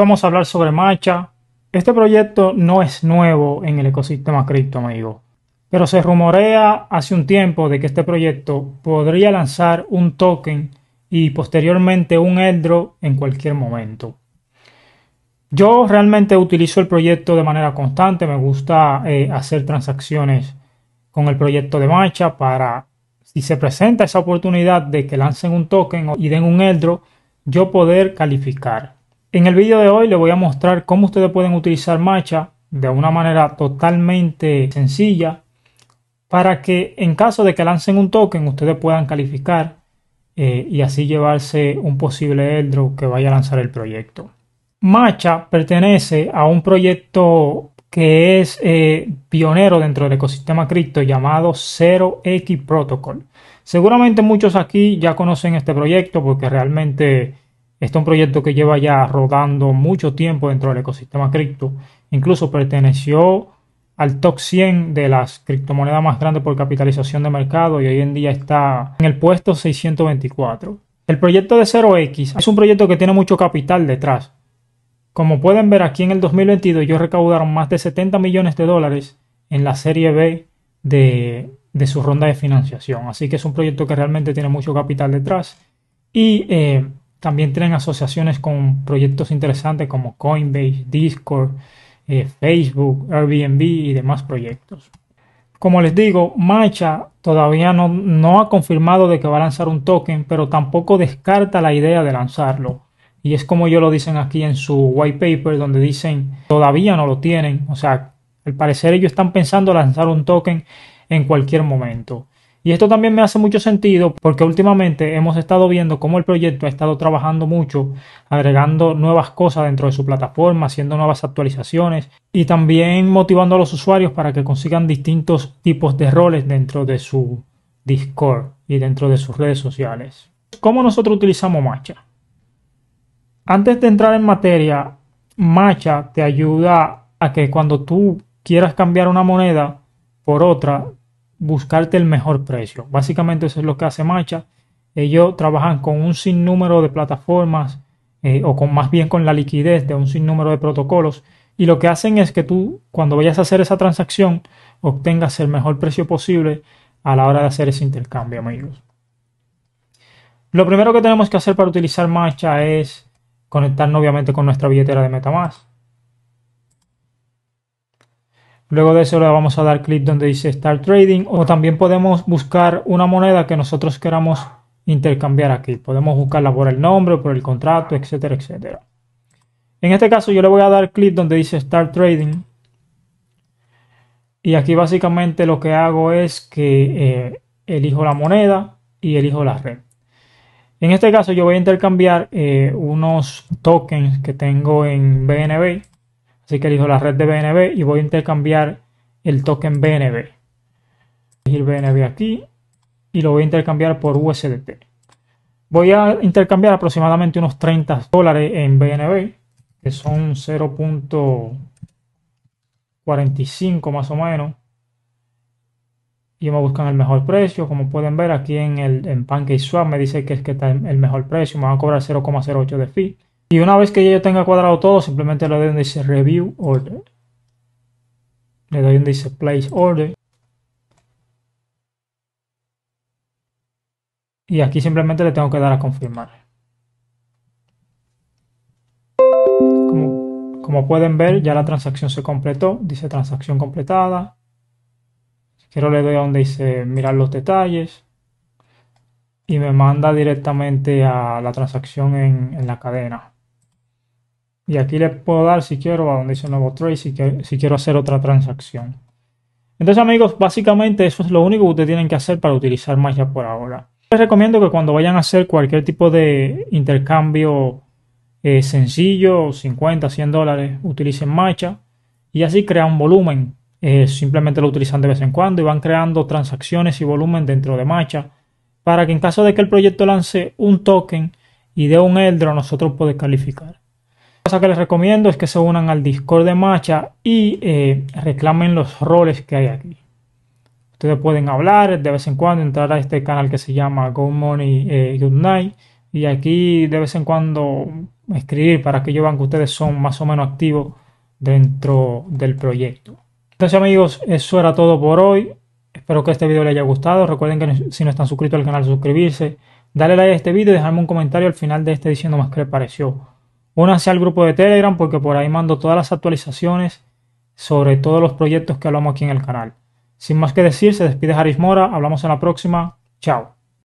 vamos a hablar sobre Macha. Este proyecto no es nuevo en el ecosistema cripto, amigo, pero se rumorea hace un tiempo de que este proyecto podría lanzar un token y posteriormente un eldro en cualquier momento. Yo realmente utilizo el proyecto de manera constante, me gusta eh, hacer transacciones con el proyecto de Macha para si se presenta esa oportunidad de que lancen un token y den un eldro, yo poder calificar. En el vídeo de hoy le voy a mostrar cómo ustedes pueden utilizar Macha de una manera totalmente sencilla para que en caso de que lancen un token ustedes puedan calificar eh, y así llevarse un posible airdrop que vaya a lanzar el proyecto. Macha pertenece a un proyecto que es eh, pionero dentro del ecosistema cripto llamado 0x Protocol. Seguramente muchos aquí ya conocen este proyecto porque realmente este es un proyecto que lleva ya rodando mucho tiempo dentro del ecosistema cripto. Incluso perteneció al top 100 de las criptomonedas más grandes por capitalización de mercado y hoy en día está en el puesto 624. El proyecto de 0x es un proyecto que tiene mucho capital detrás. Como pueden ver aquí en el 2022 ellos recaudaron más de 70 millones de dólares en la serie B de, su ronda de financiación. Así que es un proyecto que realmente tiene mucho capital detrás. Y eh, también tienen asociaciones con proyectos interesantes como Coinbase, Discord, eh, Facebook, Airbnb y demás proyectos. Como les digo, Matcha todavía no, no ha confirmado de que va a lanzar un token, pero tampoco descarta la idea de lanzarlo. Y es como ellos lo dicen aquí en su white paper, donde dicen todavía no lo tienen. O sea, al parecer ellos están pensando lanzar un token en cualquier momento. Y esto también me hace mucho sentido porque últimamente hemos estado viendo cómo el proyecto ha estado trabajando mucho, agregando nuevas cosas dentro de su plataforma, haciendo nuevas actualizaciones y también motivando a los usuarios para que consigan distintos tipos de roles dentro de su Discord y dentro de sus redes sociales. ¿Cómo nosotros utilizamos Macha? Antes de entrar en materia, Macha te ayuda a que cuando tú quieras cambiar una moneda por otra, buscarte el mejor precio. Básicamente eso es lo que hace Macha. Ellos trabajan con un sinnúmero de plataformas eh, o con más bien con la liquidez de un sinnúmero de protocolos y lo que hacen es que tú cuando vayas a hacer esa transacción obtengas el mejor precio posible a la hora de hacer ese intercambio, amigos. Lo primero que tenemos que hacer para utilizar Matcha es conectarnos obviamente con nuestra billetera de MetaMask. Luego de eso le vamos a dar clic donde dice Start Trading o también podemos buscar una moneda que nosotros queramos intercambiar aquí. Podemos buscarla por el nombre, por el contrato, etcétera, etcétera. En este caso yo le voy a dar clic donde dice Start Trading. Y aquí básicamente lo que hago es que eh, elijo la moneda y elijo la red. En este caso yo voy a intercambiar eh, unos tokens que tengo en BNB Así que elijo la red de BNB y voy a intercambiar el token BNB. Elegir BNB aquí y lo voy a intercambiar por USDT. Voy a intercambiar aproximadamente unos 30 dólares en BNB, que son 0.45 más o menos. Y me buscan el mejor precio. Como pueden ver aquí en, el, en PancakeSwap me dice que es que está el mejor precio. Me van a cobrar 0.08 de fee. Y una vez que ya yo tenga cuadrado todo, simplemente le doy donde dice Review Order. Le doy donde dice Place Order. Y aquí simplemente le tengo que dar a confirmar. Como, pueden ver, ya la transacción se completó. Dice transacción completada. Si quiero le doy a donde dice mirar los detalles y me manda directamente a la transacción en la cadena. Y aquí le puedo dar si quiero a donde dice nuevo trade, si, si quiero hacer otra transacción. Entonces amigos, básicamente eso es lo único que ustedes tienen que hacer para utilizar Macha por ahora. Les recomiendo que cuando vayan a hacer cualquier tipo de intercambio eh, sencillo, 50, 100 dólares, utilicen Macha y así crean volumen. Eh, simplemente lo utilizan de vez en cuando y van creando transacciones y volumen dentro de Macha para que en caso de que el proyecto lance un token y de un Eldro nosotros podamos calificar cosa que les recomiendo es que se unan al Discord de Macha y eh, reclamen los roles que hay aquí. Ustedes pueden hablar de vez en cuando, entrar a este canal que se llama Go Money eh, Good Night y aquí de vez en cuando escribir para que yo vea que ustedes son más o menos activos dentro del proyecto. Entonces amigos, eso era todo por hoy. Espero que este video les haya gustado. Recuerden que si no están suscritos al canal, suscribirse. Dale like a este video y dejarme un comentario al final de este diciendo más que les pareció. Únanse al grupo de Telegram porque por ahí mando todas las actualizaciones sobre todos los proyectos que hablamos aquí en el canal. Sin más que decir, se despide Haris Mora, hablamos en la próxima, chao.